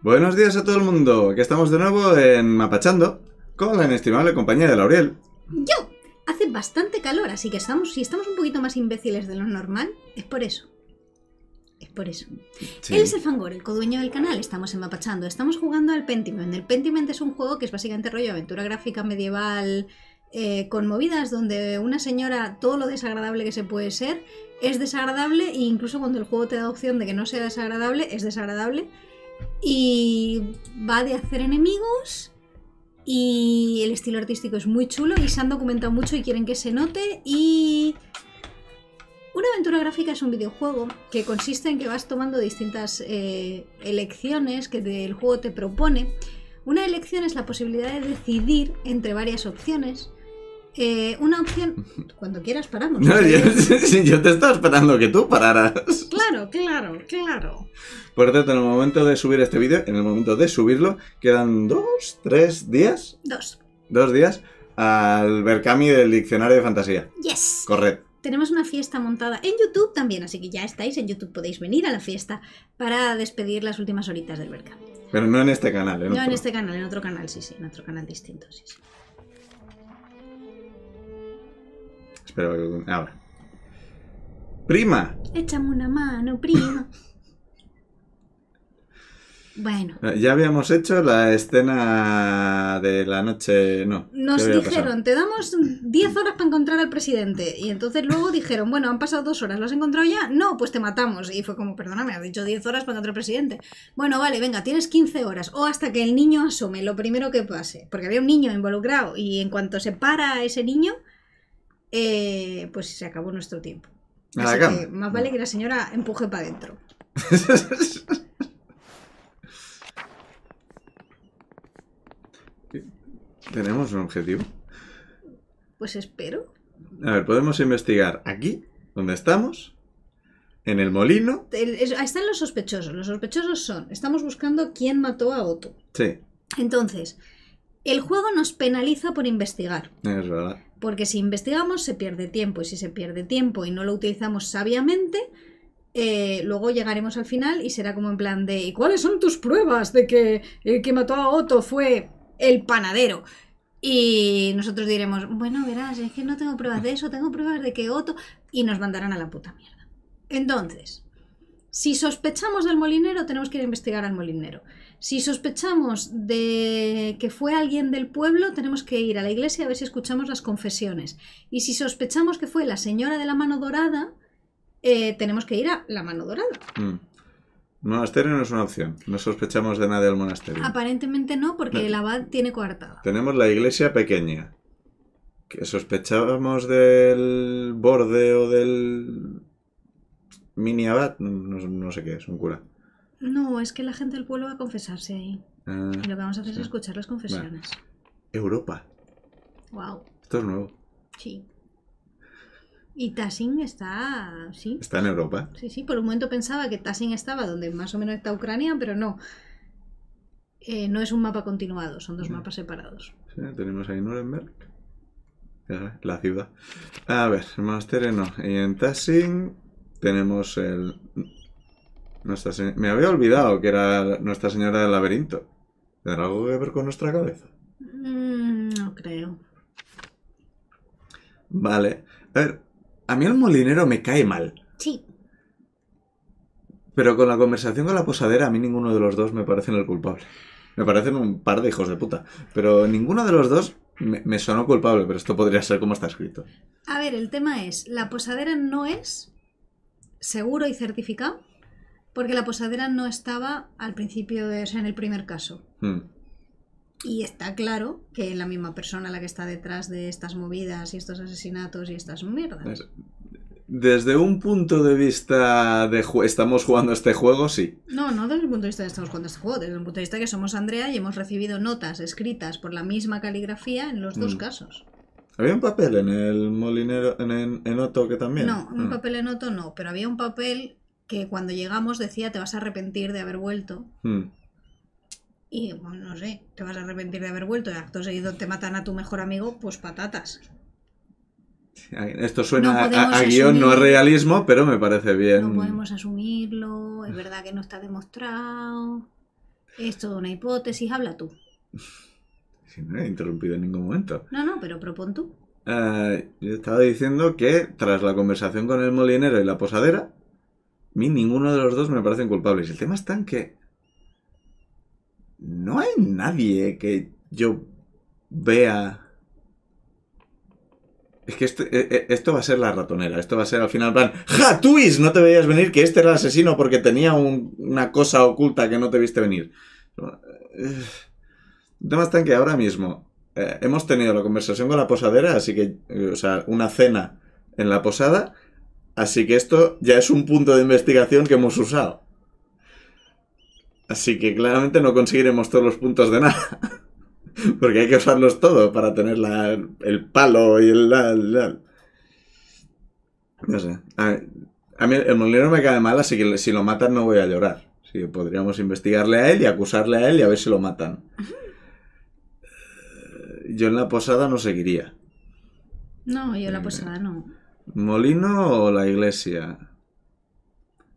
Buenos días a todo el mundo, que estamos de nuevo en Mapachando con la inestimable compañía de Lauriel. Yo, hace bastante calor, así que estamos, si estamos un poquito más imbéciles de lo normal, es por eso. Es por eso. Él es el Fangor, el codueño del canal, estamos en Mapachando, estamos jugando al Pentiment. El Pentiment es un juego que es básicamente rollo aventura gráfica medieval eh, con movidas donde una señora, todo lo desagradable que se puede ser, es desagradable e incluso cuando el juego te da opción de que no sea desagradable, es desagradable y va de hacer enemigos. Y el estilo artístico es muy chulo y se han documentado mucho y quieren que se note. Y una aventura gráfica es un videojuego que consiste en que vas tomando distintas eh, elecciones que el juego te propone. Una elección es la posibilidad de decidir entre varias opciones eh, una opción. Cuando quieras paramos. yo, te estaba esperando que tú pararas. Claro, claro, claro. Por cierto, en el momento de subir este vídeo, en el momento de subirlo, quedan dos, tres días. Dos. Dos días al Bercami del diccionario de fantasía. Yes. Correcto. Tenemos una fiesta montada en YouTube también, así que ya estáis en YouTube, podéis venir a la fiesta para despedir las últimas horitas del Berkami. Pero no en este canal, en No en este canal, en otro canal, sí, sí, en otro canal distinto, sí. Espero Ahora. Prima. Échame una mano, prima. bueno. Ah, ya habíamos hecho la escena de la noche... No. Nos dijeron, te damos 10 horas para encontrar al presidente. Y entonces luego dijeron, bueno, han pasado dos horas, ¿lo has encontrado ya? No, pues te matamos. Y fue como, perdóname, has dicho 10 horas para encontrar al presidente. Bueno, vale, venga, tienes 15 horas. O hasta que el niño asome, lo primero que pase. Porque había un niño involucrado. Y en cuanto se para ese niño eh, pues se acabó nuestro tiempo. más vale que la señora empuje para adentro. ¿Tenemos un objetivo? Pues espero. A ver, podemos investigar aquí, donde estamos, en el molino. están los sospechosos. Los sospechosos son, estamos buscando quién mató a Otto. Sí. Entonces, el juego nos penaliza por investigar. Es verdad. Porque si investigamos se pierde tiempo y si se pierde tiempo y no lo utilizamos sabiamente, eh, luego llegaremos al final y será como en plan de ¿y cuáles son tus pruebas de que el que mató a Otto fue el panadero? Y nosotros diremos, bueno, verás, es que no tengo pruebas de eso, tengo pruebas de que Otto... Y nos mandarán a la puta mierda. Entonces, si sospechamos del molinero, tenemos que ir a investigar al molinero. Si sospechamos de que fue alguien del pueblo, tenemos que ir a la iglesia a ver si escuchamos las confesiones. Y si sospechamos que fue la señora de la mano dorada, eh, tenemos que ir a la mano dorada. El mm. Monasterio no es una opción. No sospechamos de nadie del monasterio. Aparentemente no, porque el abad tiene coartado. Tenemos la iglesia pequeña. Que sospechábamos del borde o del mini abad. no sé qué es, un cura. No, es que la gente del pueblo va a confesarse ahí. Ah, y lo que vamos a hacer es escuchar las confesiones. Europa. Wow. Esto es nuevo. Sí. Y Tassin está. Sí. Está en Europa. Sí, sí. Por un momento pensaba que Tassin estaba donde más o menos está Ucrania, pero no. Eh, no es un mapa continuado, son dos mapas separados. Sí, tenemos ahí Nuremberg. La ciudad. A ver, más terreno. Y en Tassin tenemos el me había olvidado que era Nuestra Señora del Laberinto. ¿Tendrá algo que ver con nuestra cabeza? Mm, no creo. Vale. A ver, a mí el molinero me cae mal. Sí. Pero con la conversación con la posadera, a mí ninguno de los dos me parece el culpable. Me parecen un par de hijos de puta. Pero ninguno de los dos me sonó culpable, pero esto podría ser como está escrito. A ver, el tema es, la posadera no es seguro y certificado porque la posadera no estaba al principio, o sea, en el primer caso. Hmm. Y está claro que es la misma persona la que está detrás de estas movidas y estos asesinatos y estas mierdas. Desde un punto de vista de estamos jugando este juego, sí. No, no desde el punto de vista de estamos jugando este juego, desde el punto de vista de que somos Andrea y hemos recibido notas escritas por la misma caligrafía en los dos hmm. casos. ¿Había un papel en el molinero, en, en, Otto que también? No, un ah. papel en Otto no, pero había un papel que cuando llegamos decía te vas a arrepentir de haber vuelto. Hmm. Y bueno, no sé, te vas a arrepentir de haber vuelto. Y acto seguido te matan a tu mejor amigo, pues patatas. Esto suena a, guión, no a realismo, pero me parece bien. No podemos asumirlo, es verdad que no está demostrado. Es toda una hipótesis, habla tú. Si no he interrumpido en ningún momento. No, no, pero propon tú. Eh, yo estaba diciendo que tras la conversación con el molinero y la posadera, a mí ninguno de los dos me parecen culpables. El tema está en que no hay nadie que yo vea... Es que esto, e, e, va a ser la ratonera, esto va a ser al final plan... ¡Ja, twist! No te veías venir que este era el asesino porque tenía una cosa oculta que no te viste venir. Eh, el tema está en que ahora mismo eh, hemos tenido la conversación con la posadera, así que, eh, o sea, una cena en la posada Así que esto ya es un punto de investigación que hemos usado. Así que claramente no conseguiremos todos los puntos de nada. Porque hay que usarlos todos para tener la, el palo y el... No sé. A, mí el molino me cae mal, así que si lo matan no voy a llorar. Así podríamos investigarle a él y acusarle a él y a ver si lo matan. Eh, yo en la posada no seguiría. No, yo en la eh, posada no. ¿Molino o la iglesia?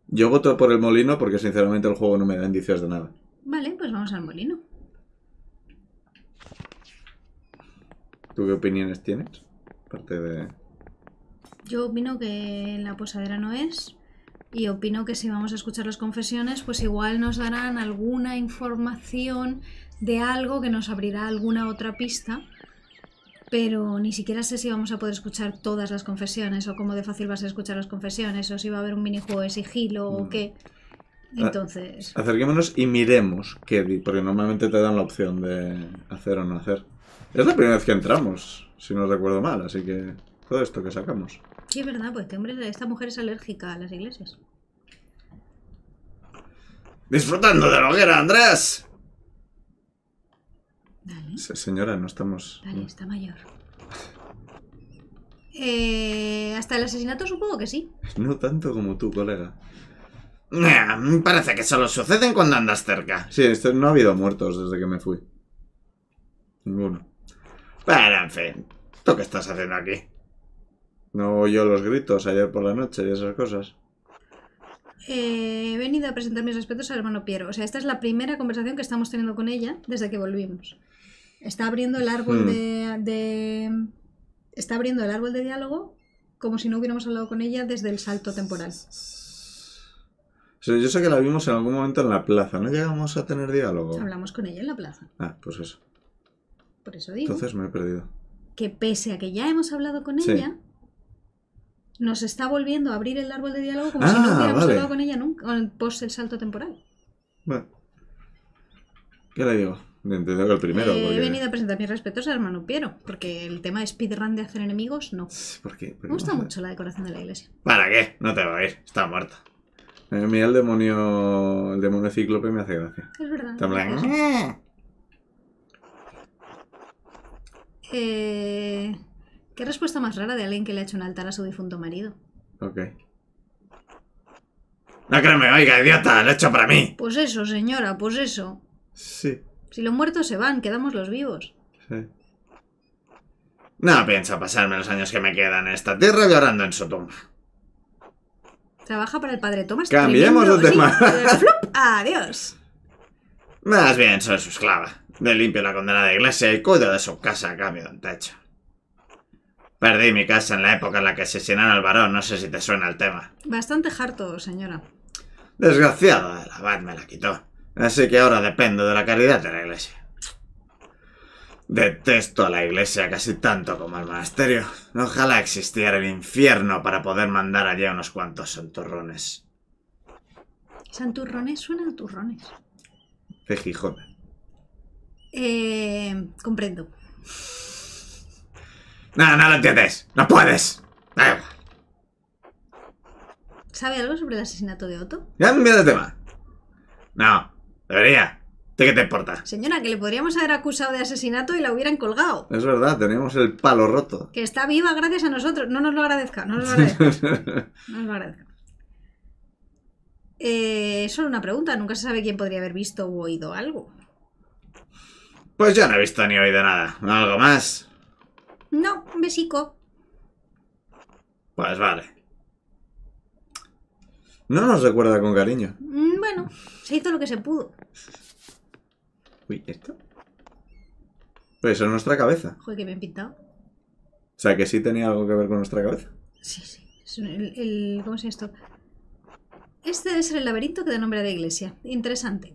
Yo voto por el molino porque sinceramente el juego no me da indicios de nada. Vale, pues vamos al molino. ¿Tú qué opiniones tienes? Parte de... Yo opino que la posadera no es y opino que si vamos a escuchar las confesiones, pues igual nos darán alguna información de algo que nos abrirá alguna otra pista pero ni siquiera sé si vamos a poder escuchar todas las confesiones o cómo de fácil vas a escuchar las confesiones o si va a haber un minijuego de sigilo o mm. qué. Ah, Entonces. Acerquémonos y miremos que porque normalmente te dan la opción de hacer o no hacer. Es la primera vez que entramos, si no recuerdo mal, así que todo esto que sacamos. Sí, es verdad, pues que hombre, esta mujer es alérgica a las iglesias. Disfrutando de la hoguera, Andrés señora, no estamos... Dale, está mayor. Eh, Hasta el asesinato supongo que sí. No tanto como tú, colega. Parece que solo suceden cuando andas cerca. Sí, no ha habido muertos desde que me fui. Ninguno. Pero, en fin. ¿Tú qué estás haciendo aquí? No oyó los gritos ayer por la noche y esas cosas. Eh, he venido a presentar mis respetos al hermano Piero. O sea, esta es la primera conversación que estamos teniendo con ella desde que volvimos. Está abriendo el árbol hmm. de, Está abriendo el árbol de diálogo como si no hubiéramos hablado con ella desde el salto temporal. yo sé que la vimos en algún momento en la plaza. ¿No llegamos a tener diálogo? Hablamos con ella en la plaza. Ah, pues eso. Por eso digo. Entonces me he perdido. Que pese a que ya hemos hablado con ella, nos está volviendo a abrir el árbol de diálogo como si no ah, hubiéramos hablado con ella nunca, post el salto temporal. Bueno. ¿Qué le digo? Entiendo que el primero. He venido a presentar mis respetos al hermano Piero, porque el tema de speedrun de hacer enemigos, no. ¿Por qué? Me gusta mucho la decoración de la iglesia. ¿Para qué? No te va a ir, está muerta. Mira el demonio, el demonio cíclope me hace gracia. Es verdad. También. Eh, ¿Qué respuesta más rara de alguien que le ha hecho un altar a su difunto marido? Ok. No que oiga, idiota, lo he hecho para mí. Pues eso, señora, pues eso. Sí. Si los muertos se van, quedamos los vivos. Sí. No pienso pasarme los años que me quedan en esta tierra llorando en su tumba. Trabaja para el padre Tomás. Cambiemos de tema. adiós. Más bien soy su esclava. Me limpio la condenada iglesia y cuido de su casa a cambio de un techo. Perdí mi casa en la época en la que asesinaron al varón, no sé si te suena el tema. Bastante harto, señora. Desgraciada, la abad me la quitó. Así que ahora dependo de la calidad de la iglesia. Detesto a la iglesia casi tanto como al monasterio. Ojalá existiera el infierno para poder mandar allí a unos cuantos santurrones. Santurrones Suenan turrones. De Eh, comprendo. No, no lo entiendes. No puedes. ¿Sabe algo sobre el asesinato de Otto? Ya Cambia de tema. No. Debería. ¿De qué te importa? Señora, que le podríamos haber acusado de asesinato y la hubieran colgado. Es verdad, tenemos el palo roto. Que está viva gracias a nosotros. No nos lo agradezca, no nos lo agradezca. no nos lo agradezca. Eh, solo una pregunta, nunca se sabe quién podría haber visto o oído algo. Pues yo no he visto ni oído nada. ¿Algo más? No, un besico. Pues vale. No nos recuerda con cariño. Se hizo lo que se pudo. Uy, ¿esto? Pues es nuestra cabeza. Joder, que bien pintado. O sea, que sí tenía algo que ver con nuestra cabeza. Sí, sí. Es ¿Cómo se esto? Este debe ser el laberinto que da nombre a la iglesia. Interesante.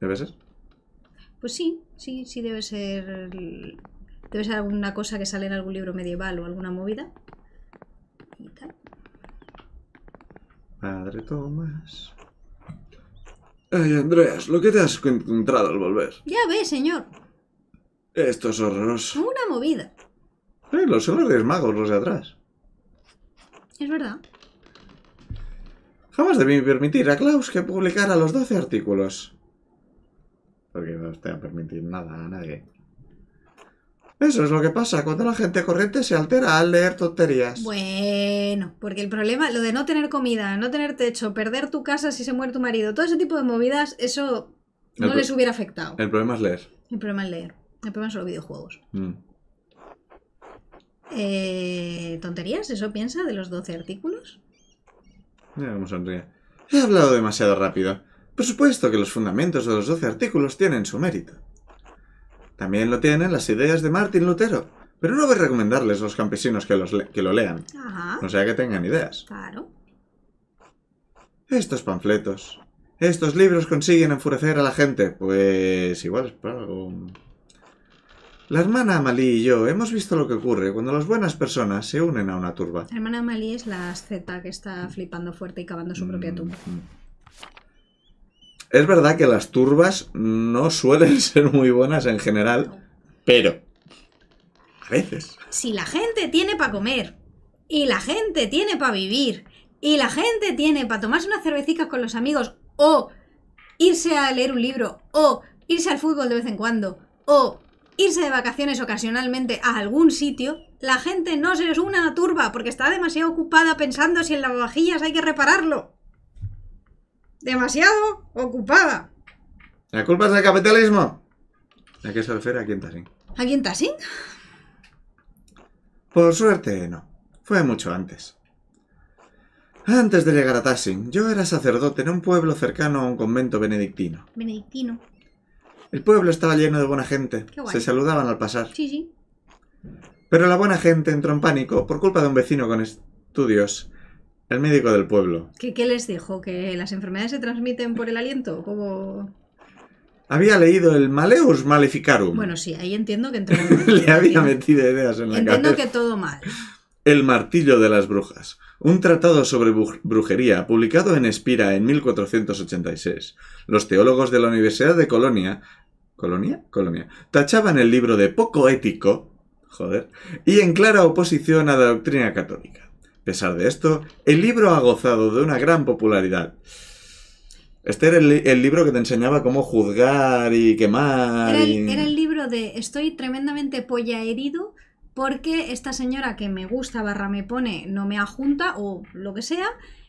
¿Debe ser? Pues sí, sí, sí debe ser. Debe ser alguna cosa que sale en algún libro medieval o alguna movida. Y tal. Padre Tomás. Ay, Andrés, lo que te has encontrado al volver. Ya ve, señor. Estos horroros. Una movida. Eh, los horrores Magos, los de atrás. Es verdad. Jamás debí permitir a Klaus que publicara los 12 artículos. Porque no te va a permitir nada a nadie. Eso es lo que pasa cuando la gente corriente se altera al leer tonterías. Bueno, porque el problema, lo de no tener comida, no tener techo, perder tu casa si se muere tu marido, todo ese tipo de movidas, eso no les hubiera afectado. El problema es leer. El problema es leer. El problema son los videojuegos. Mm. Eh, ¿Tonterías? ¿Eso piensa de los 12 artículos? no. cómo He hablado demasiado rápido. Por supuesto que los fundamentos de los 12 artículos tienen su mérito. También lo tienen las ideas de Martín Lutero. Pero no voy a recomendarles a los campesinos que, los que lo lean. o No sea que tengan ideas. Claro. Estos panfletos. Estos libros consiguen enfurecer a la gente. Pues igual es para La hermana Amalí y yo hemos visto lo que ocurre cuando las buenas personas se unen a una turba. La hermana Amalí es la asceta que está flipando fuerte y cavando su propia mm, tumba. Mm. Es verdad que las turbas no suelen ser muy buenas en general, pero a veces. Si la gente tiene para comer, y la gente tiene para vivir, y la gente tiene para tomarse unas cervecitas con los amigos, o irse a leer un libro, o irse al fútbol de vez en cuando, o irse de vacaciones ocasionalmente a algún sitio, la gente no se es una turba porque está demasiado ocupada pensando si en las vajillas hay que repararlo demasiado ocupada. ¿La culpa es del capitalismo? ¿A qué se refiere aquí en Tassin? ¿Aquí Por suerte, no. Fue mucho antes. Antes de llegar a Tassin, yo era sacerdote en un pueblo cercano a un convento benedictino. Benedictino. El pueblo estaba lleno de buena gente. Se saludaban al pasar. Sí, sí. Pero la buena gente entró en pánico por culpa de un vecino con estudios el médico del pueblo. ¿Qué, qué les dijo? ¿Que las enfermedades se transmiten por el aliento? ¿Cómo...? Había leído el Maleus Maleficarum. Bueno, sí, ahí entiendo que entró... Le había metido ideas en la Entiendo que todo mal. El martillo de las brujas. Un tratado sobre brujería publicado en Espira en 1486. Los teólogos de la Universidad de Colonia. ¿Colonia? Colonia. Tachaban el libro de poco ético. Joder. Y en clara oposición a la doctrina católica. A pesar de esto, el libro ha gozado de una gran popularidad. Este era el, libro que te enseñaba cómo juzgar y quemar. Era el, era el, libro de Estoy tremendamente polla herido porque esta señora que me gusta barra me pone no me ajunta o lo que sea.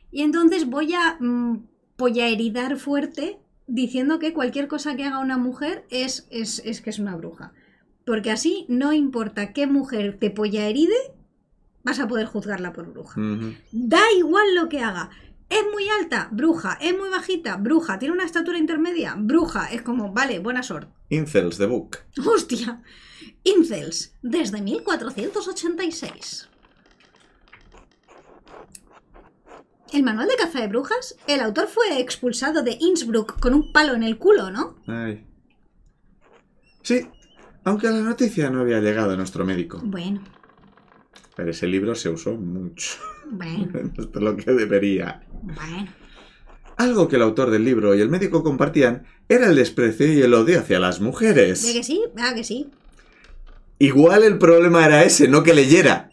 Y entonces voy a pollaheridar mm, polla heridar fuerte diciendo que cualquier cosa que haga una mujer es, es, es que es una bruja. Porque así no importa qué mujer te polla heride, vas a poder juzgarla por bruja. Da igual lo que haga. Es muy alta, bruja. Es muy bajita, bruja. Tiene una estatura intermedia, bruja. Es como, vale, buena suerte. Incels the Book. Hostia. Incels, desde 1486. El manual de caza de brujas, el autor fue expulsado de Innsbruck con un palo en el culo, ¿no? Sí, aunque la noticia no había llegado a nuestro médico. Bueno. Pero ese libro se usó mucho. Bueno. Esto es lo que debería. Bueno. Algo que el autor del libro y el médico compartían era el desprecio y el odio hacia las mujeres. ¿De que sí? Ah, que sí. Igual el problema era ese, no que leyera.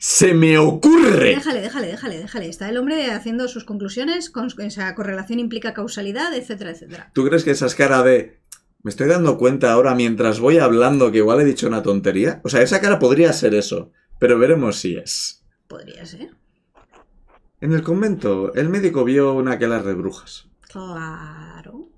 ¡Se me ocurre! Déjale, déjale, déjale, déjale. Está el hombre haciendo sus conclusiones, con, esa correlación implica causalidad, etcétera, etcétera. ¿Tú crees que esa cara de me estoy dando cuenta ahora mientras voy hablando que igual he dicho una tontería? O sea, esa cara podría ser eso. Pero veremos si es. Podría ser. En el convento, el médico vio una que las brujas. Claro.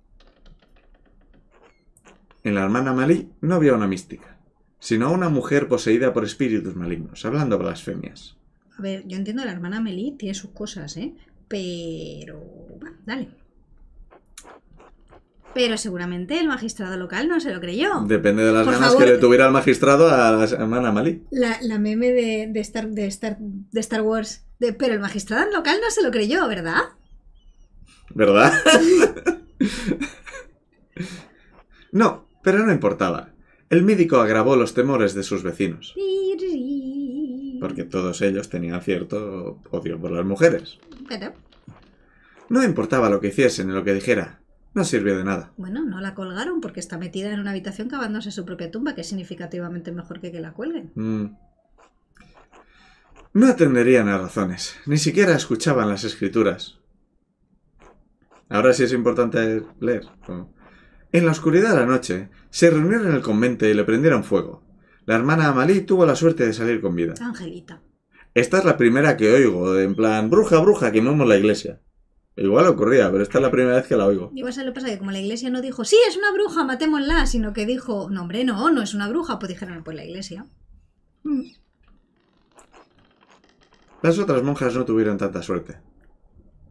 En la hermana Malí no había una mística, sino una mujer poseída por espíritus malignos, hablando blasfemias. A ver, yo entiendo, la hermana Malí tiene sus cosas, ¿eh? Pero... dale. Pero seguramente el magistrado local no se lo creyó. Depende de las ganas que le tuviera el magistrado a la hermana Malí. La, meme de, Star, de, de Star Wars. pero el magistrado local no se lo creyó, ¿verdad? ¿Verdad? no, pero no importaba. El médico agravó los temores de sus vecinos. Porque todos ellos tenían cierto odio por las mujeres. Pero... No importaba lo que hiciesen o lo que dijera, no sirvió de nada. Bueno, no la colgaron porque está metida en una habitación cavándose su propia tumba, que es significativamente mejor que que la cuelguen. Mm. No atenderían a razones, ni siquiera escuchaban las escrituras. Ahora sí es importante leer. En la oscuridad de la noche, se reunieron en el convento y le prendieron fuego. La hermana Amalí tuvo la suerte de salir con vida. Angelita. Esta es la primera que oigo, en plan, bruja, bruja, quemamos la iglesia. Igual ocurría, pero esta es la primera vez que la oigo. Igual se lo pasa que como la iglesia no dijo, sí, es una bruja, matémosla, sino que dijo, no, hombre, no, no es una bruja, pues dijeron, pues la iglesia. Mm. Las otras monjas no tuvieron tanta suerte.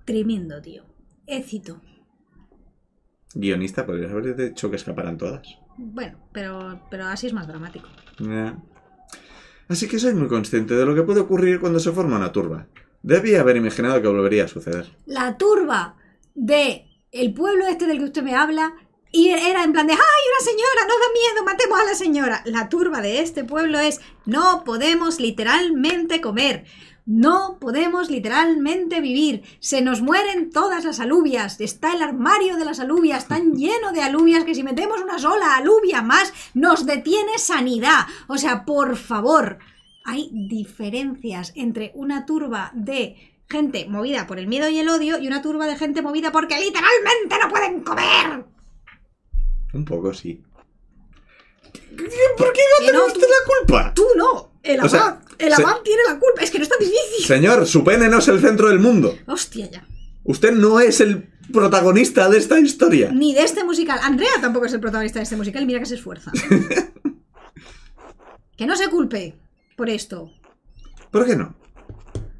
Tremendo, tío. Éxito. Guionista, podrías haber dicho que escaparan todas. Bueno, pero, pero así es más dramático. Así que soy muy consciente de lo que puede ocurrir cuando se forma una turba. Debía haber imaginado que volvería a suceder. La turba de el pueblo este del que usted me habla y era en plan de ¡ay, una señora! ¡No da miedo! ¡Matemos a la señora! La turba de este pueblo es no podemos literalmente comer. No podemos literalmente vivir. Se nos mueren todas las alubias. Está el armario de las alubias tan lleno de alubias que si metemos una sola alubia más nos detiene sanidad. O sea, por favor, hay diferencias entre una turba de gente movida por el miedo y el odio y una turba de gente movida porque literalmente no pueden comer. Un poco sí. ¿Por qué no tenemos la culpa? Tú no. El abad, tiene la culpa. Es que no está difícil. Señor, su pene no es el centro del mundo. Hostia ya. Usted no es el protagonista de esta historia. Ni de este musical. Andrea tampoco es el protagonista de este musical. Mira que se esfuerza. que no se culpe por esto. ¿Por qué no?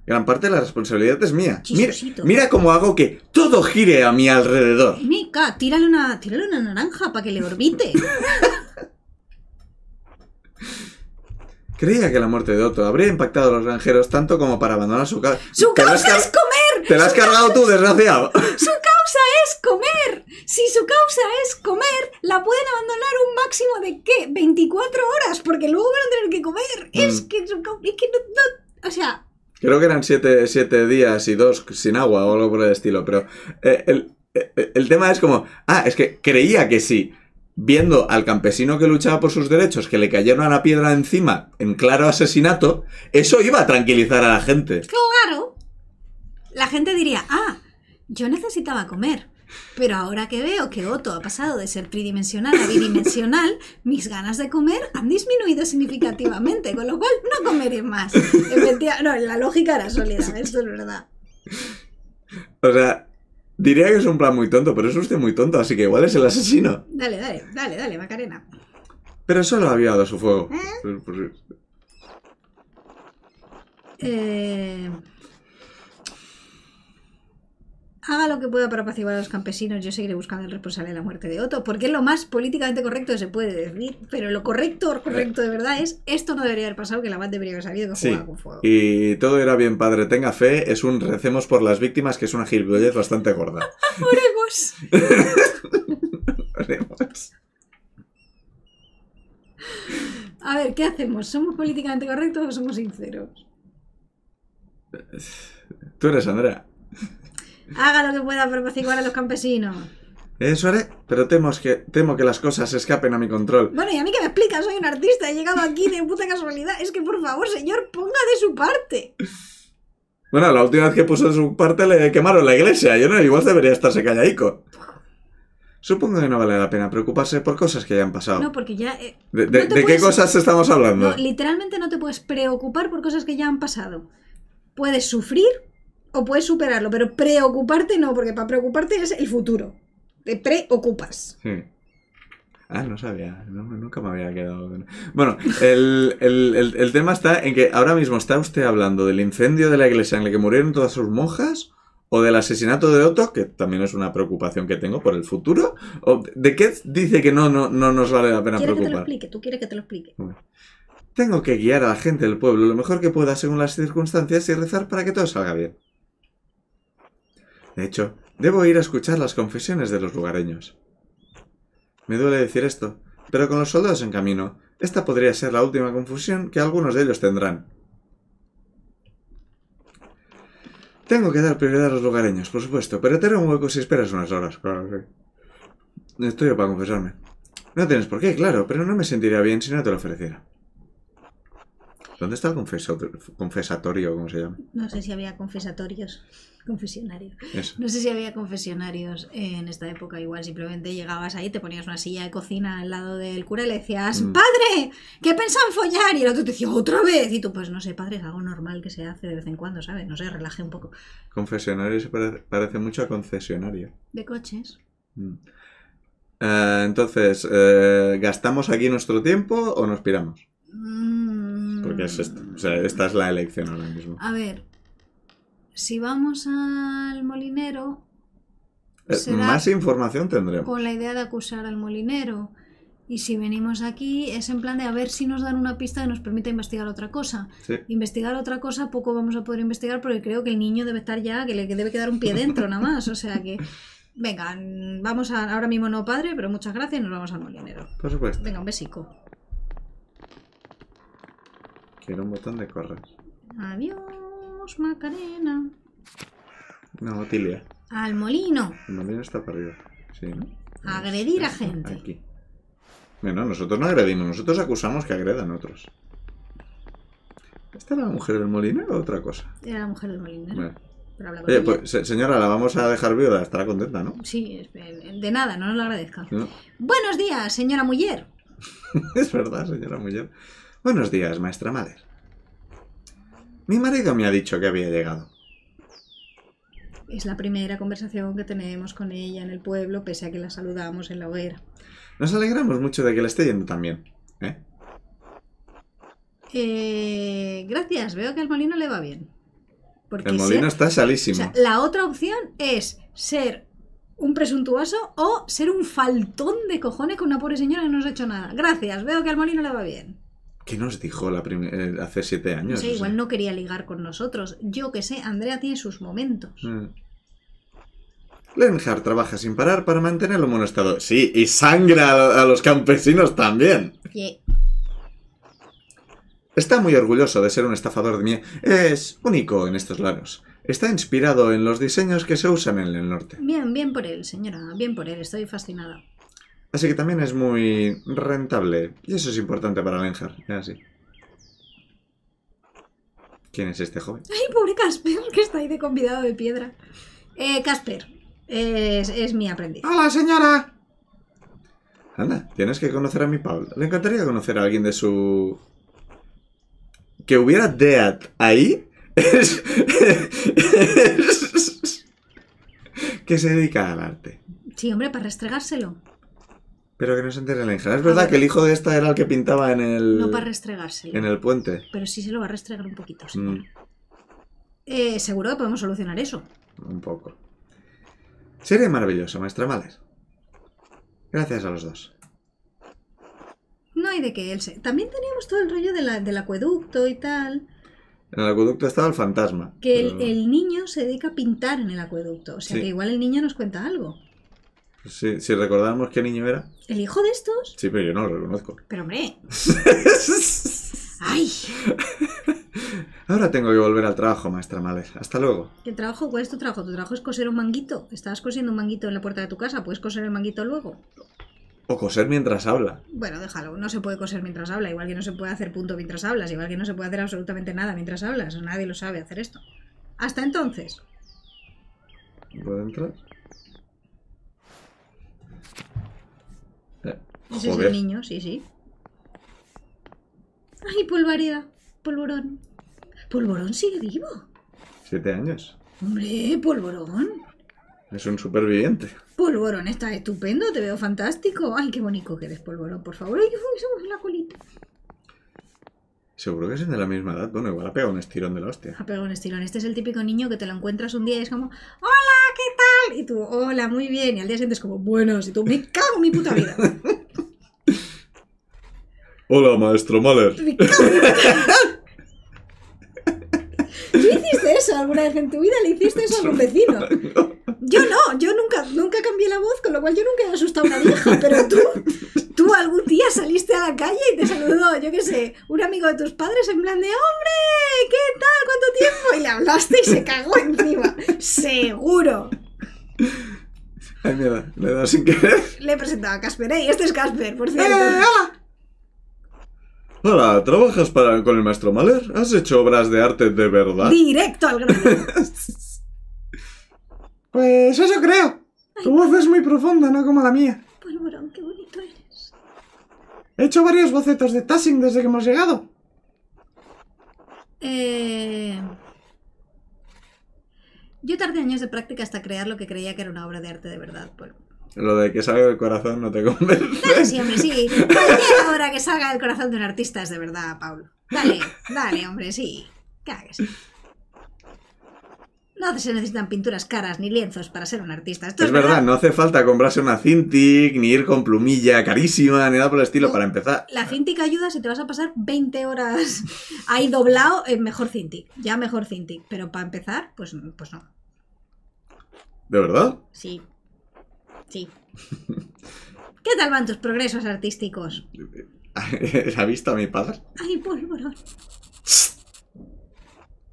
Gran parte de la responsabilidad es mía. Mira, cómo hago que todo gire a mi alrededor. Mica, tírale una, tírale una naranja para que le orbite. Creía que la muerte de Otto habría impactado a los granjeros tanto como para abandonar su casa. ¡Su casa es comer! ¡Te la has cargado tú, desgraciado! ¡Su comer. Si su causa es comer, la pueden abandonar un máximo de qué? 24 horas, porque luego van a tener que comer. Mm. Es que, su, es que no, O sea. Creo que eran 7 siete, días y 2 sin agua o algo por el estilo, pero eh, eh, eh, el, tema es como, ah, es que creía que sí, viendo al campesino que luchaba por sus derechos, que le cayeron a la piedra encima en claro asesinato, eso iba a tranquilizar a la gente. Claro. La gente diría, ah, yo necesitaba comer. Pero ahora que veo que Otto ha pasado de ser tridimensional a bidimensional, mis ganas de comer han disminuido significativamente, con lo cual no comeré más. no, la lógica era sólida, eso es verdad. O sea, diría que es un plan muy tonto, pero es usted muy tonto, así que igual es el asesino. Dale, dale, dale, dale, Macarena. Pero solo había dado su fuego. ¿Eh? Pues, eh haga lo que pueda para apaciguar a los campesinos, yo seguiré buscando el responsable de la muerte de Otto, porque es lo más políticamente correcto que se puede decir, pero lo correcto, correcto de verdad es, esto no debería haber pasado, que la madre debería haber sabido que jugaba con fuego. Y todo era bien, padre, tenga fe, es un recemos por las víctimas, que es una gilipollez bastante gorda. Oremos. Oremos. A ver, ¿qué hacemos? ¿Somos políticamente correctos o somos sinceros? Tú eres Andrea. Haga lo que pueda para apaciguar a los campesinos. Eso haré, pero temo que, temo que las cosas escapen a mi control. Bueno, y a mí que me explicas, soy un artista, he llegado aquí de puta casualidad. Es que por favor, señor, ponga de su parte. Bueno, la última vez que puso de su parte le quemaron la iglesia. Yo no, igual debería estarse callaico. Supongo que no vale la pena preocuparse por cosas que han pasado. No, porque ya. Eh, ¿De, qué cosas estamos hablando? No, literalmente no te puedes preocupar por cosas que ya han pasado. Puedes sufrir o puedes superarlo, pero preocuparte no, porque para preocuparte es el futuro. Te preocupas. Hmm. Ah, no sabía, nunca me había quedado. Bueno, el, tema está en que ahora mismo está usted hablando del incendio de la iglesia en la que murieron todas sus monjas, o del asesinato de Otto, que también es una preocupación que tengo por el futuro, o de qué dice que no, no, no nos vale la pena preocupar. tú quieres que te lo explique. Tengo que guiar a la gente del pueblo lo mejor que pueda según las circunstancias y rezar para que todo salga bien hecho, debo ir a escuchar las confesiones de los lugareños. Me duele decir esto, pero con los soldados en camino, esta podría ser la última confusión que algunos de ellos tendrán. Tengo que dar prioridad a los lugareños, por supuesto, pero te haré un hueco si esperas unas horas, claro sí. Estoy para confesarme. No tienes por qué, claro, pero no me sentiría bien si no te lo ofreciera. ¿Dónde está el confesatorio? ¿Cómo se llama? No sé si había confesatorios, confesionarios. No sé si había confesionarios en esta época. Igual simplemente llegabas ahí, te ponías una silla de cocina al lado del cura y le decías, mm. padre, ¿qué en follar? Y el otro te decía, otra vez. Y tú, pues no sé, padre, es algo normal que se hace de vez en cuando, ¿sabes? No sé, relaje un poco. Confesionario se parece, mucho a concesionario. De coches. Mm. Eh, entonces, eh, ¿gastamos aquí nuestro tiempo o nos piramos? Mmm. Porque mm. esta es la elección ahora mismo. A ver, si vamos al molinero... Eh, más información tendremos. Con la idea de acusar al molinero. Y si venimos aquí es en plan de a ver si nos dan una pista que nos permita investigar otra cosa. Investigar otra cosa poco vamos a poder investigar porque creo que el niño debe estar ya, que le debe quedar un pie dentro nada más. O sea que, venga, vamos a, ahora mismo no padre, pero muchas gracias y nos vamos al molinero. Por supuesto. Venga, un besico un botón de correr. Adiós, Macarena. No, Tilia. Al molino. El molino está para arriba. Sí, ¿no? Agredir a gente. Aquí. Bueno, nosotros no agredimos, nosotros acusamos que agredan otros. ¿Esta era la mujer del molino o otra cosa? Era la mujer del molino Bueno. Pues, señora, la vamos a dejar viuda, estará contenta, ¿no? Sí, eh, de nada, no nos lo agradezca. Buenos días, señora Muller. es verdad, señora Muller. Buenos días, maestra Mader. Mi marido me ha dicho que había llegado. Es la primera conversación que tenemos con ella en el pueblo, pese a que la saludamos en la hoguera. Nos alegramos mucho de que le esté yendo también. ¿eh? ¿eh? gracias, veo que al molino le va bien. Porque el molino está salísimo. la otra opción es ser un presuntuoso o ser un faltón de cojones con una pobre señora que no nos ha hecho nada. Gracias, veo que al molino le va bien. ¿Qué nos dijo la eh, hace siete años? igual no quería ligar con nosotros. Yo que sé, Andrea tiene sus momentos. Lenhardt mm. Lenhard trabaja sin parar para mantenerlo en buen estado. Sí, y sangra a, los campesinos también. Está muy orgulloso de ser un estafador de miel. Es único en estos lados. Está inspirado en los diseños que se usan en el norte. Bien, bien por él, señora. Bien por él. Estoy fascinada. Así que también es muy rentable. Y eso es importante para Lenjar. así. ¿Quién es este joven? Ay, pobre Casper, que está ahí de convidado de piedra. Eh, Casper, es, mi aprendiz. ¡Hola, señora! Anda, tienes que conocer a mi Paul. Le encantaría conocer a alguien de su... Que hubiera Dead ahí. que se dedica al arte. Sí, hombre, para restregárselo. Pero que no se entere la hija. Es verdad que el hijo de esta era el que pintaba en el. No para restregárselo. En el puente. Pero sí se lo va a restregar un poquito. Mm. Eh, seguro que podemos solucionar eso. Un poco. Sería maravilloso, maestra Males. Gracias a los dos. No hay de qué, se. También teníamos todo el rollo del acueducto y tal. En el acueducto estaba el fantasma. Que el, niño se dedica a pintar en el acueducto. O sea que igual el niño nos cuenta algo. Pues si, si, recordamos qué niño era. ¿El hijo de estos? Sí, pero yo no lo reconozco. Pero hombre. ¡Ay! Ahora tengo que volver al trabajo, maestra Males. Hasta luego. ¿Qué trabajo? ¿Cuál es tu trabajo? Tu trabajo es coser un manguito. Estabas cosiendo un manguito en la puerta de tu casa. ¿Puedes coser el manguito luego? O coser mientras habla. Bueno, déjalo. No se puede coser mientras habla. Igual que no se puede hacer punto mientras hablas. Igual que no se puede hacer absolutamente nada mientras hablas. Nadie lo sabe hacer esto. Hasta entonces. ¿Puedo entrar? Ese es el niño, sí, sí. ¡Ay, polvareda! Polvorón. Polvorón sigue vivo. Siete años. Hombre, polvorón. Es un superviviente. Polvorón, estás estupendo, te veo fantástico. Ay, qué bonito que eres, polvorón, por favor. Ay, que la colita. Seguro que es de la misma edad. Bueno, igual ha pegado un estirón de la hostia. Ha pegado un estirón. Este es el típico niño que te lo encuentras un día y es como, hola, ¿qué tal? Y tú, hola, muy bien. Y al día siguiente es como, ¡Bueno! Y tú, me cago en mi puta vida. hola, maestro Mahler. Me cago en mi puta ¿Tú hiciste eso alguna vez en tu vida? ¿Le hiciste eso a un vecino? Yo no, yo nunca, nunca cambié la voz, con lo cual yo nunca he asustado a una vieja, pero tú, tú algún día saliste a la calle y te saludó, yo qué sé, un amigo de tus padres en plan de ¡Hombre! ¿Qué tal? ¿Cuánto tiempo? Y le hablaste y se cagó encima. Seguro. Ay, mierda, le he dado sin querer. Le he presentado a Casper, ¿eh? Este es Casper, por cierto. ¡Eh, hola! Hola, ¿trabajas para, con el maestro Maler. ¿Has hecho obras de arte de verdad? Directo al grano. pues eso creo. Tu voz es muy profunda, no como la mía. Polvorón, qué bonito eres. He hecho varios bocetos de Tassing desde que hemos llegado. Eh... Yo tardé años de práctica hasta crear lo que creía que era una obra de arte de verdad, Polvorón. Lo de que salga el corazón no te convence. Dale, sí, hombre, sí. Cualquier que salga del corazón de un artista es de verdad, Pablo. Dale, dale, hombre, sí. cagas No se necesitan pinturas caras ni lienzos para ser un artista. es, verdad, no hace falta comprarse una Cintiq, ni ir con plumilla carísima, ni nada por el estilo para empezar. La Cintiq ayuda si te vas a pasar 20 horas ahí doblado, en mejor Cintiq, ya mejor Cintiq. Pero para empezar, pues, pues no. ¿De verdad? Sí. Sí. ¿Qué tal van tus progresos artísticos? ¿La visto a mi padre? Ay, pólvora!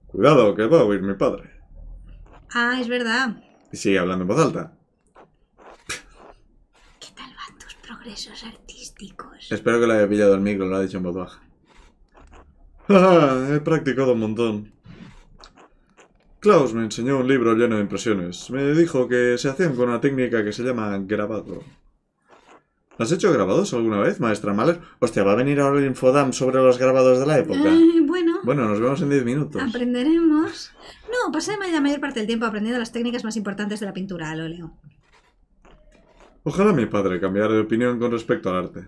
Cuidado, que va a oír mi padre. Ah, es verdad. Y sigue hablando en voz alta. ¿Qué tal van tus progresos artísticos? Espero que le haya pillado el micro, lo ha dicho en voz baja. Ah, he practicado un montón. Klaus me enseñó un libro lleno de impresiones. Me dijo que se hacían con una técnica que se llama grabado. ¿Has hecho grabados alguna vez, maestra Mahler? Hostia, va a venir ahora el infodam sobre los grabados de la época. bueno. Bueno, nos vemos en diez minutos. Aprenderemos. No, pasé la mayor parte del tiempo aprendiendo las técnicas más importantes de la pintura al óleo. Ojalá mi padre cambiara de opinión con respecto al arte.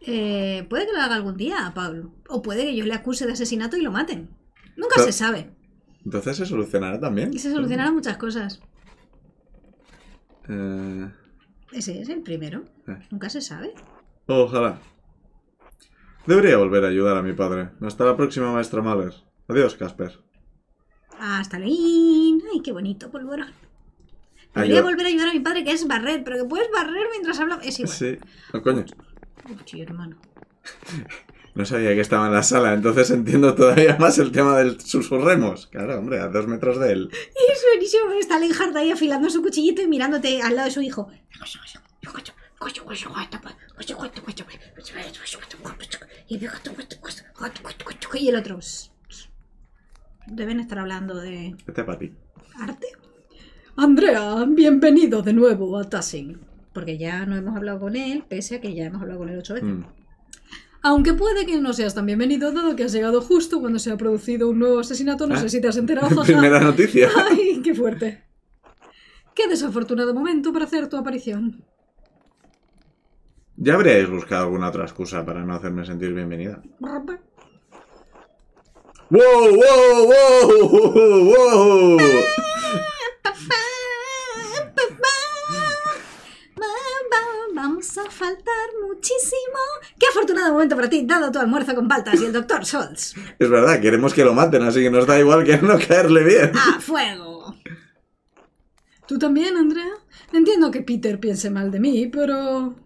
Eh, puede que lo haga algún día, Pablo. O puede que yo le acuse de asesinato y lo maten. Nunca se sabe. Entonces se solucionará también. Y se solucionarán muchas cosas. Eh. Ese es el primero. Eh. Nunca se sabe. Ojalá. Debería volver a ayudar a mi padre. Hasta la próxima, maestra Mahler. Adiós, Casper. Hasta luego. Ay, qué bonito, polvorón. Debería volver a ayudar a mi padre, que es barrer, pero que puedes barrer mientras hablo. Es igual. Sí. coño. tío hermano. No sabía que estaba en la sala, entonces entiendo todavía más el tema del susurremos. Claro, hombre, a dos metros de él. Y es buenísimo, está ahí afilando su cuchillito y mirándote al lado de su hijo. Y el otro. Deben estar hablando de. Este para ti. Arte. Andrea, bienvenido de nuevo a Tassin. Porque ya no hemos hablado con él, pese a que ya hemos hablado con él ocho veces. Mm. Aunque puede que no seas tan bienvenido, dado que has llegado justo cuando se ha producido un nuevo asesinato. No ah. sé si te has enterado. Primera noticia. Ay, qué fuerte. Qué desafortunado momento para hacer tu aparición. Ya habríais buscado alguna otra excusa para no hacerme sentir bienvenida. ¡Wow, wow, wow! ¡Wow! vamos a faltar muchísimo. Qué afortunado momento para ti, dado tu almuerzo con Baltas y el doctor Schultz! Es verdad, queremos que lo maten, así que nos da igual que no caerle bien. ¡A fuego! ¿Tú también, Andrea? Entiendo que Peter piense mal de mí, pero...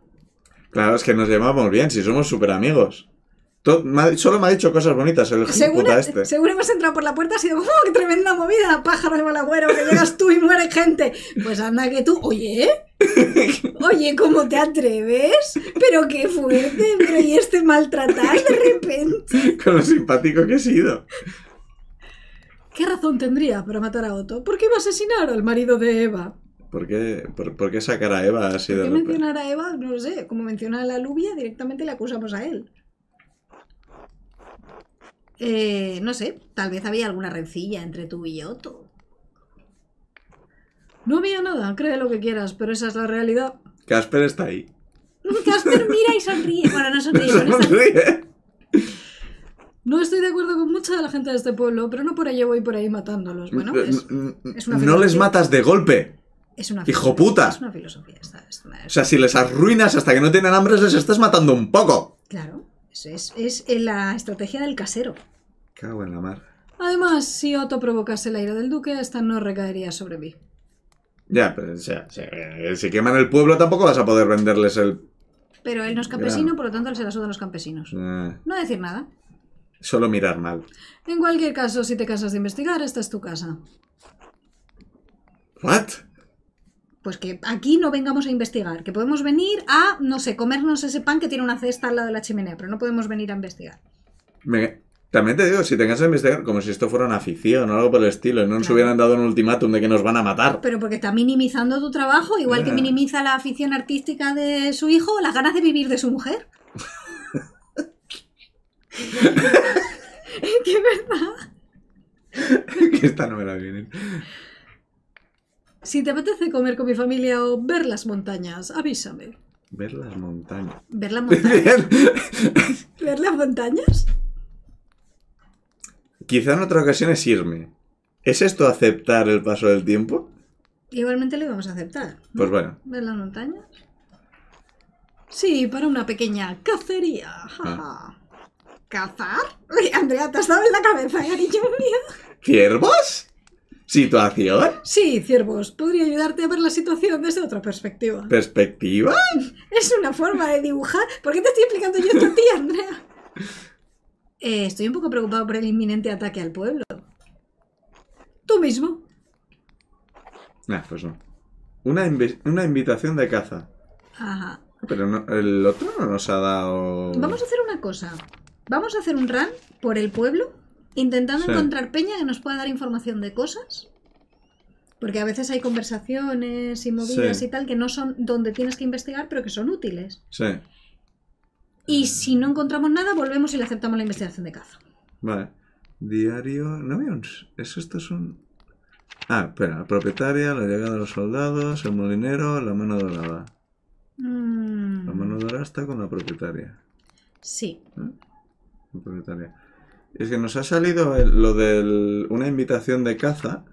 Claro, es que nos llevamos bien, si somos súper amigos solo me ha dicho cosas bonitas el seguro, puta este. Seguro hemos entrado por la puerta ha sido, ¡oh, qué tremenda movida! Pájaro de malagüero, que llegas tú y muere gente. Pues anda que tú, oye, oye, ¿cómo te atreves? Pero qué fuerte, pero y este maltratar de repente. Con lo simpático que he sido. ¿Qué razón tendría para matar a Otto? ¿Por qué iba a asesinar al marido de Eva? ¿Por qué, sacar a Eva así ¿Por qué mencionar a Eva? No lo sé. Como menciona a la Lubia, directamente le acusamos a él. Eh, no sé, tal vez había alguna rencilla entre tú y Otto. No había nada, cree lo que quieras, pero esa es la realidad. Casper está ahí. Casper mira y sonríe. Bueno, no sonríe. No, sonríe. no estoy de acuerdo con mucha de la gente de este pueblo, pero no por ello voy por ahí matándolos. Bueno, es, es una No les matas de golpe. Es una Hijo Es una filosofía. Esta, O sea, si les arruinas hasta que no tienen hambre, les estás matando un poco. Claro. Es, la estrategia del casero. Cago en la mar. Además, si Otto provocase el aire del duque, esta no recaería sobre mí. Ya, pero eh, si, queman el pueblo tampoco vas a poder venderles el... Pero él no es campesino, por lo tanto él se la suda a los campesinos. Eh. No decir nada. Solo mirar mal. En cualquier caso, si te casas de investigar, esta es tu casa. ¿What? Pues que aquí no vengamos a investigar, que podemos venir a, no sé, comernos ese pan que tiene una cesta al lado de la chimenea, pero no podemos venir a investigar. también te digo, si tengas que investigar, como si esto fuera una afición o algo por el estilo, no nos hubieran dado un ultimátum de que nos van a matar. Pero porque está minimizando tu trabajo, igual que eh. minimiza la afición artística de su hijo, las ganas de vivir de su mujer. ¿Qué verdad? que esta no me la viene. Si te apetece comer con mi familia o ver las montañas, avísame. Ver las montañas. Ver las montañas. ¿Ver las montañas? Quizá en otra ocasión es irme. ¿Es esto aceptar el paso del tiempo? Igualmente lo íbamos a aceptar. Pues bueno. ¿Ver las montañas? Sí, para una pequeña cacería. Ah. ¿Cazar? Andrea, te has dado en la cabeza Ya ha dicho ¿Situación? Sí, ciervos, podría ayudarte a ver la situación desde otra perspectiva. ¿Perspectiva? Es una forma de dibujar. ¿Por qué te estoy explicando yo esto a ti, Andrea? Eh, estoy un poco preocupado por el inminente ataque al pueblo. Tú mismo. Nah, pues no. Una, una invitación de caza. Ajá. Pero el otro no nos ha dado. Vamos a hacer una cosa. Vamos a hacer un run por el pueblo intentando encontrar peña que nos pueda dar información de cosas. Porque a veces hay conversaciones y movidas y tal que no son donde tienes que investigar, pero que son útiles. Sí. Y si no encontramos nada, volvemos y le aceptamos la investigación de caza. Vale. Diario. ¿No un... ¿Es esto Ah, espera. La propietaria, la llegada de los soldados, el molinero, la mano dorada. Mm. La mano dorada está con la propietaria. Sí. ¿Eh? La propietaria. Es que nos ha salido lo de una invitación de caza.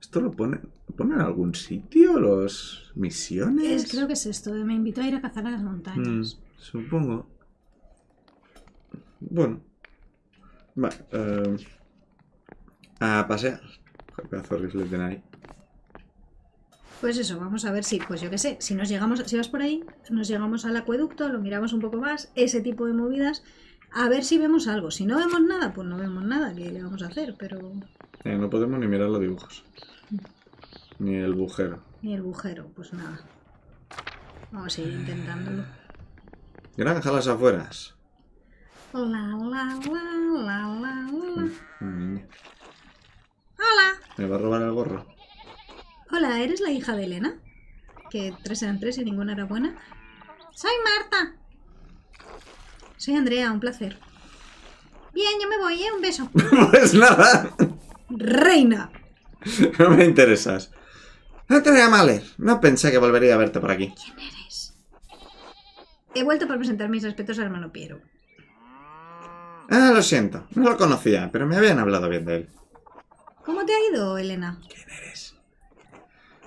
¿Esto lo pone, en algún sitio? ¿Los misiones? creo que es esto, de me invito a ir a cazar a las montañas. Mm, supongo. Bueno. Va, eh, a pasear. ahí. Pues eso, vamos a ver si, pues yo qué sé, si nos llegamos, si vas por ahí, nos llegamos al acueducto, lo miramos un poco más, ese tipo de movidas a ver si vemos algo. Si no vemos nada, pues no vemos nada, ¿qué le vamos a hacer? Pero... Eh, no podemos ni mirar los dibujos. Ni el bujero. Ni el bujero, pues nada. Vamos a seguir intentándolo. Granja las afueras. La, la, la, la, la, Hola. Me va a robar el gorro. Hola, ¿eres la hija de Elena? Que tres eran tres y ninguna era buena. Soy Marta. Soy Andrea, un placer. Bien, yo me voy, ¿eh? Un beso. pues nada. Reina. No me interesas. Andrea Males no pensé que volvería a verte por aquí. ¿Quién eres? He vuelto para presentar mis respetos al hermano Piero. Ah, lo siento. No lo conocía, pero me habían hablado bien de él. ¿Cómo te ha ido, Elena? ¿Quién eres?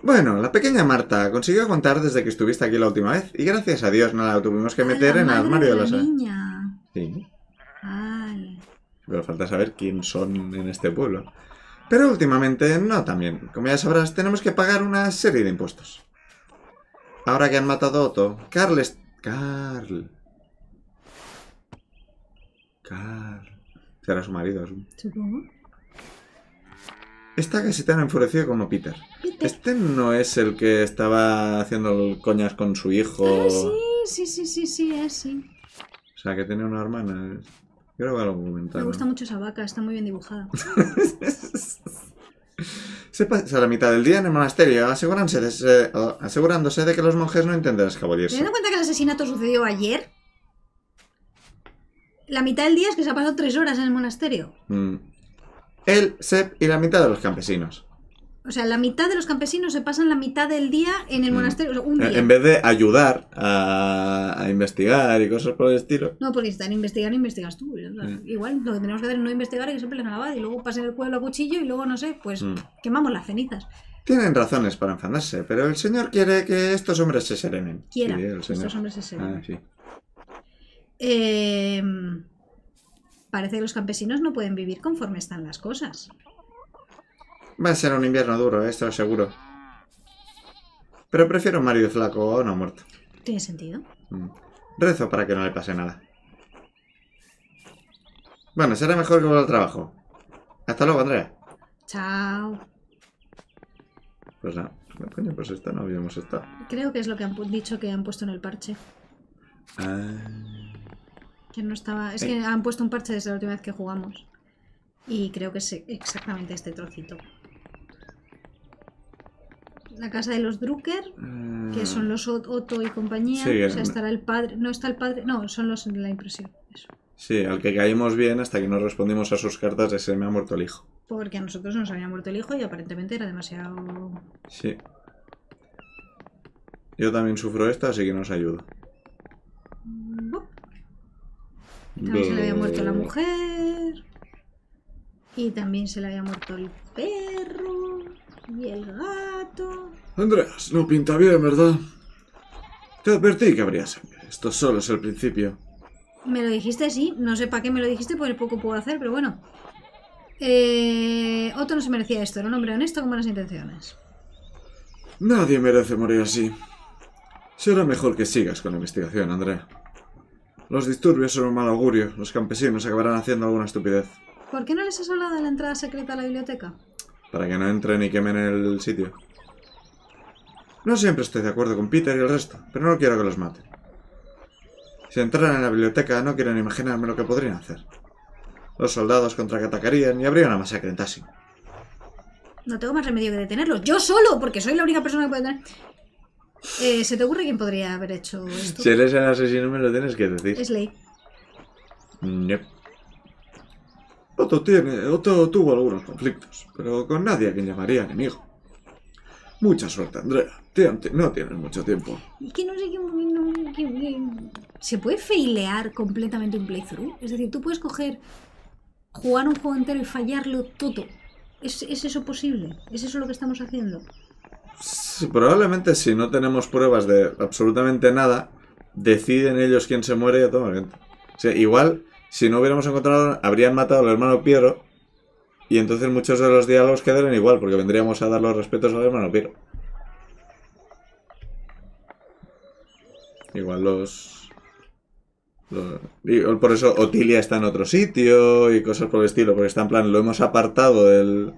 Bueno, la pequeña Marta consiguió contar desde que estuviste aquí la última vez y gracias a Dios no la tuvimos que meter en el armario de la niña. Pero falta saber quién son en este pueblo. Pero últimamente no también. Como ya sabrás, tenemos que pagar una serie de impuestos. Ahora que han matado a Otto, Carl es... Carl. Carl. Será su marido. Supongo. Está casi tan enfurecido como Peter. Este no es el que estaba haciendo coñas con su hijo. Ah, sí, sí, sí, sí, sí, así. O sea, que tiene una hermana. Creo que algo comentaba. Me gusta mucho esa vaca, está muy bien dibujada. Se pasa la mitad del día en el monasterio asegurándose de, asegurándose de que los monjes no intenten escabullirse. Teniendo en cuenta que el asesinato sucedió ayer, la mitad del día es que se ha pasado tres horas en el monasterio. Mm. Él, Sep y la mitad de los campesinos. O sea, la mitad de los campesinos se pasan la mitad del día en el mm. monasterio. Eh, en vez de ayudar a, investigar y cosas por el estilo. No, porque si están investigando, investigas tú. Mm. Igual lo que tenemos que hacer es no investigar y que siempre la bada. y luego pasen el pueblo a cuchillo y luego, no sé, pues mm. quemamos las cenizas. Tienen razones para enfadarse, pero el señor quiere que estos hombres se serenen. Quiera que estos hombres se serenen. Ah, em, parece que los campesinos no pueden vivir conforme están las cosas. Va a ser un invierno duro, eh, esto seguro. Pero prefiero un marido flaco o no muerto. Tiene sentido. Mm. Rezo para que no le pase nada. Bueno, será mejor que vuelva al trabajo. Hasta luego, Andrea. Chao. Pues pues esto? no habíamos estado. Creo que es lo que han dicho que han puesto en el parche. Ah. Que no estaba. Es eh. que han puesto un parche desde la última vez que jugamos. Y creo que es exactamente este trocito la casa de los Drucker, que son mm. los Otto y compañía. o sea, estará el padre. No está el padre. No, son los de la impresión. Sí, al que caímos bien hasta que no respondimos a sus cartas de se me ha muerto el hijo. Porque a nosotros nos había muerto el hijo y aparentemente era demasiado. Sí. Yo también sufro esta, así que nos ayuda mm, También se le había muerto la mujer. Y también se le había muerto el perro. Y el gato. Andreas, no pinta bien, ¿verdad? Te advertí que habría sangre. Esto solo es el principio. Me lo dijiste, sí. No sé para qué me lo dijiste, por el poco puedo hacer, pero bueno. Eh, Otto no se merecía esto. Era un hombre honesto con buenas intenciones. Nadie merece morir así. Será mejor que sigas con la investigación, Andrea. Los disturbios son un mal augurio. Los campesinos acabarán haciendo alguna estupidez. ¿Por qué no les has hablado de la entrada secreta a la biblioteca? Para que no entren y quemen el sitio. No siempre estoy de acuerdo con Peter y el resto, pero no quiero que los maten. Si entraran en la biblioteca no quieren imaginarme lo que podrían hacer. Los soldados contra que atacarían y habría una masacre en Tassin. No tengo más remedio que detenerlos. Yo solo, porque soy la única persona que puede tener... Eh, ¿Se te ocurre quién podría haber hecho esto? Si eres el asesino me lo tienes que decir. Es ley. Mm, yep. Otto, tiene, Otto tuvo algunos conflictos, pero con nadie a quien llamaría enemigo. Mucha suerte, Andrea. no tienes mucho tiempo. Es que no sé qué, ¿Se puede failear completamente un playthrough? Es decir, tú puedes coger, jugar un juego entero y fallarlo todo. ¿Es, eso posible? ¿Es eso lo que estamos haciendo? probablemente si no tenemos pruebas de absolutamente nada, deciden ellos quién se muere y a toda O sea, igual si no hubiéramos encontrado, habrían matado al hermano Piero. Y entonces muchos de los diálogos quedarían igual, porque vendríamos a dar los respetos al hermano Piero. Igual los... por eso Otilia está en otro sitio y cosas por el estilo, porque está en plan, lo hemos apartado del...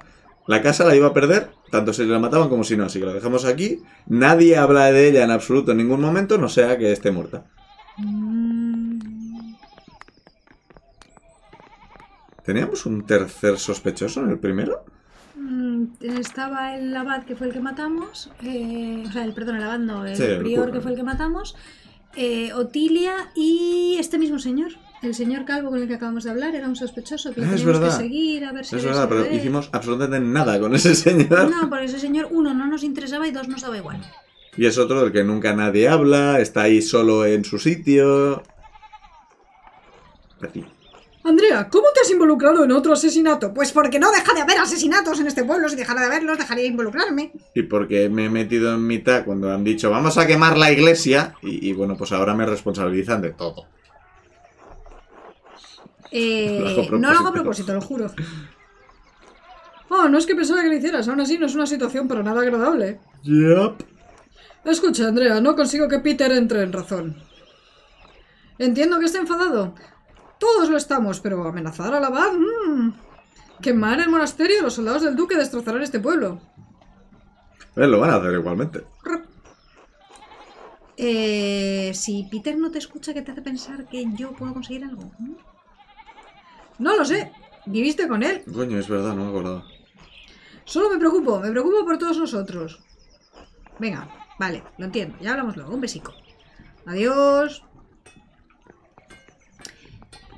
La casa la iba a perder, tanto si la mataban como si no, así que la dejamos aquí. Nadie habla de ella en absoluto en ningún momento, no sea que esté muerta. ¿Teníamos un tercer sospechoso en el primero? Mm, estaba el abad que fue el que matamos, eh, o sea, el, perdón, el abad no, el prior que fue el que matamos, eh, Otilia y este mismo señor. El señor Calvo con el que acabamos de hablar era un sospechoso que ah, teníamos que seguir a ver si. Es verdad, pero hicimos absolutamente nada con ese señor. No, porque ese señor, uno, no nos interesaba y dos, nos daba igual. Y es otro del que nunca nadie habla, está ahí solo en su sitio. Aquí. Andrea, ¿cómo te has involucrado en otro asesinato? Pues porque no deja de haber asesinatos en este pueblo. Si dejara de haberlos, dejaría de involucrarme. Y porque me he metido en mitad cuando han dicho vamos a quemar la iglesia. Y, bueno, pues ahora me responsabilizan de todo. Eh, no lo hago a propósito, lo juro. Oh, no es que pensaba que lo hicieras. Aún así, no es una situación para nada agradable. Yep. Escucha, Andrea, no consigo que Peter entre en razón. Entiendo que está enfadado. Todos lo estamos, pero amenazar la abad... Mmm. Quemar el monasterio, los soldados del duque destrozarán este pueblo. Eh, lo van a hacer igualmente. Eh, si Peter no te escucha, ¿qué te hace pensar que yo puedo conseguir algo? Mm. No lo sé. ¿Viviste con él? Coño, es verdad, no me acordaba. Solo me preocupo, me preocupo por todos nosotros. Venga, vale, lo entiendo. Ya hablamos luego. Un besico. Adiós.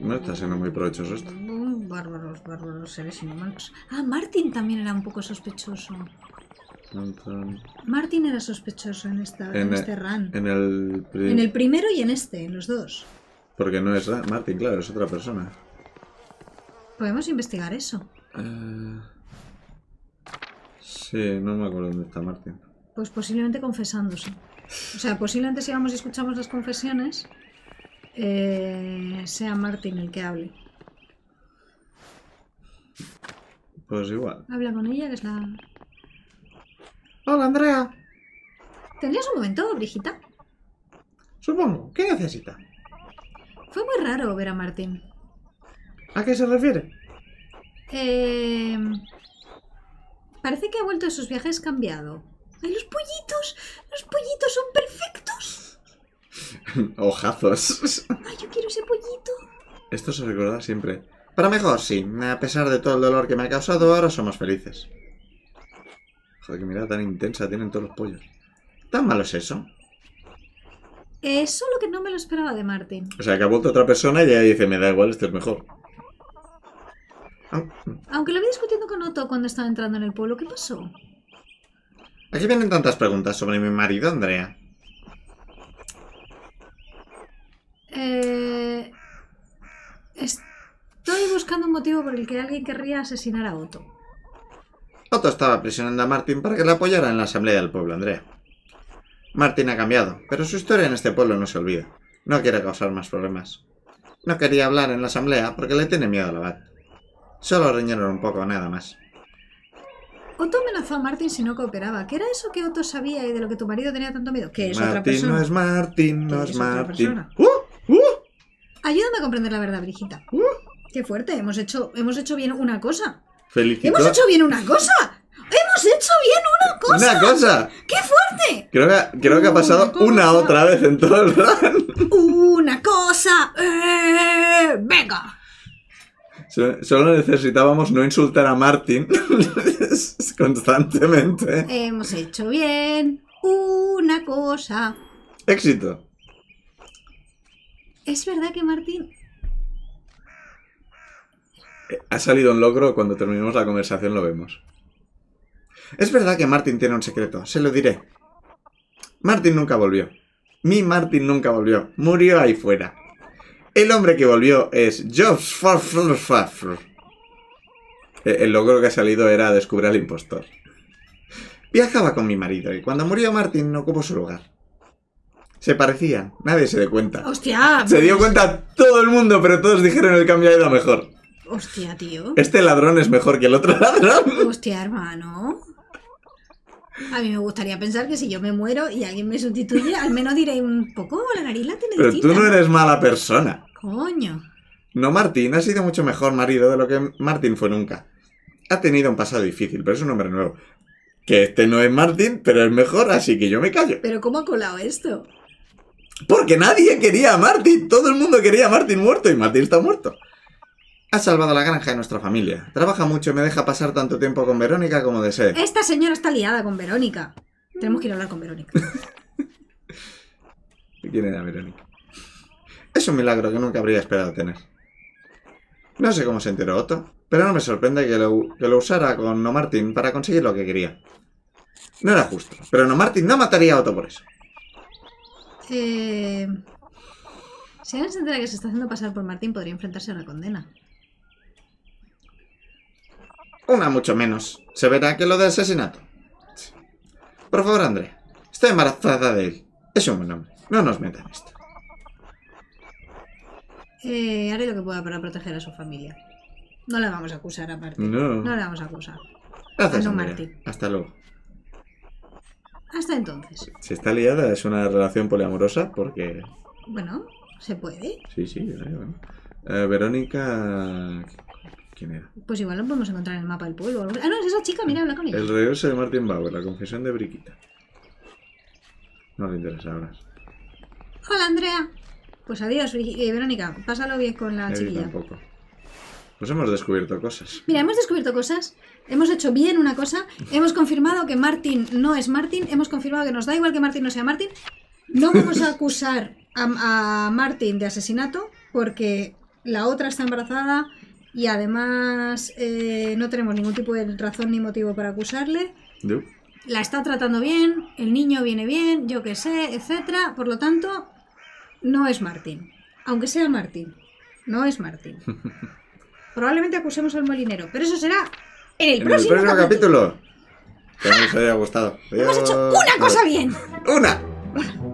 No está siendo muy provechoso esto. Bárbaros, bárbaros, seres inhumanos. Ah, Martin también era un poco sospechoso. Martin era sospechoso en, esta, en, este En el, primero y en este, en los dos. Porque no es Martin, claro, es otra persona. Podemos investigar eso. Eh, sí, no me acuerdo dónde está Martin. Pues posiblemente confesándose. O sea, posiblemente si vamos y escuchamos las confesiones, eh, sea Martín el que hable. Pues igual. Habla con ella, que es la... Hola, Andrea. ¿Tendrías un momento, Brigita? Supongo. ¿Qué necesita? Fue muy raro ver a Martín. ¿A qué se refiere? Eh... Parece que ha vuelto de sus viajes cambiado. ¡Ay, los pollitos! ¡Los pollitos son perfectos! Ojazos. Ay, yo quiero ese pollito. Esto se recuerda siempre. Para mejor, sí. A pesar de todo el dolor que me ha causado, ahora somos felices. Joder, mira mirada tan intensa tienen todos los pollos. ¿Tan malo es eso? Es solo que no me lo esperaba de Martín O sea, que ha vuelto otra persona y ella dice, me da igual, este es mejor. Ah, mm. Aunque lo vi discutiendo con Otto cuando estaba entrando en el pueblo, ¿qué pasó? Aquí vienen tantas preguntas sobre mi marido, Andrea. Eh, estoy buscando un motivo por el que alguien querría asesinar a Otto. Otto estaba presionando a Martin para que le apoyara en la asamblea del pueblo, Andrea. Martin ha cambiado, pero su historia en este pueblo no se olvida. No quiere causar más problemas. No quería hablar en la asamblea porque le tiene miedo al abad. Solo riñeron un poco, nada más. Otto amenazó a Martin si no cooperaba. ¿Qué era eso que Otto sabía y de lo que tu marido tenía tanto miedo? Que es otra persona. No es Martin, no es, es Martin. ¡Uh! Ayúdame a comprender la verdad, Brigita. Uh. Qué fuerte, hemos hecho, hemos hecho bien una cosa. Felicidades. ¡Hemos hecho bien una cosa! ¡Hemos hecho bien una cosa! ¡Una cosa! ¡Qué fuerte! Creo que, ha uh, pasado una otra vez en todo el plan. ¡Una cosa! Eh, ¡Venga! Solo necesitábamos no insultar a Martin constantemente. Hemos hecho bien una cosa. Éxito. Es verdad que Martín... Ha salido un logro, cuando terminemos la conversación lo vemos. Es verdad que Martín tiene un secreto, se lo diré. Martín nunca volvió. Mi Martin nunca volvió. Murió ahí fuera. El hombre que volvió es Jobs e-, El logro que ha salido era descubrir al impostor. Viajaba con mi marido y cuando murió Martin no ocupó su lugar. Se parecían, nadie se dio cuenta. Hostia. Se dio pues- cuenta todo el mundo, pero todos dijeron el cambio ido mejor. Hostia, tío. Este ladrón es mejor que el otro ladrón. Hostia, hermano. A mí me gustaría pensar que si yo me muero y alguien me sustituye, al menos diré un poco, la nariz la tiene Pero tú no eres mala persona. Coño. No, Martín ha sido mucho mejor marido de lo que Martín fue nunca. Ha tenido un pasado difícil, pero es un hombre nuevo. Que este no es Martín, pero es mejor, así que yo me callo. Pero ¿cómo ha colado esto? Porque nadie quería a Martin, todo el mundo quería a Martin muerto y Martin está muerto. Ha salvado la granja de nuestra familia. Trabaja mucho y me deja pasar tanto tiempo con Verónica como desee. Esta señora está liada con Verónica. Tenemos que ir a hablar con Verónica. ¿Quién era Verónica? Es un milagro que nunca habría esperado tener. No sé cómo se enteró Otto, pero no me sorprende que lo, usara con No Martín para conseguir lo que quería. No era justo, pero No Martín no mataría a Otto por eso. Este, si alguien se entera que se está haciendo pasar por Martín, podría enfrentarse a una condena. Una mucho menos. Se verá que lo de asesinato. Por favor, andré Estoy embarazada de él. Es un buen hombre. No nos metan esto. Eh, haré lo que pueda para proteger a su familia. No la vamos a acusar a Martín. No. la vamos a acusar. Gracias, Hasta luego hasta entonces. Si está liada, es una relación poliamorosa porque. Bueno, se puede. Sí, sí, eh, Verónica. ¿Quién era? Pues igual lo podemos encontrar en el mapa del pueblo. Ah, no, es esa chica, mira, habla con ella. El regreso de Martin Bauer, la confesión de Briquita. No le interesa ahora. Hola, Andrea. Pues adiós, eh, Verónica. Pásalo bien con la chiquilla. chiquilla. Tampoco. Pues hemos descubierto cosas. Mira, hemos descubierto cosas, hemos hecho bien una cosa, hemos confirmado que Martin no es Martin, hemos confirmado que nos da igual que Martin no sea Martin. No vamos a acusar a, a Martin de asesinato porque la otra está embarazada y además eh, no tenemos ningún tipo de razón ni motivo para acusarle. La está tratando bien, el niño viene bien, yo qué sé, etcétera. Por lo tanto, no es Martín. Aunque sea Martín. no es Martin. probablemente acusemos al molinero, pero eso será en el, próximo, capítulo. capítulo. Que os haya gustado. Hemos hecho una cosa bien. Una.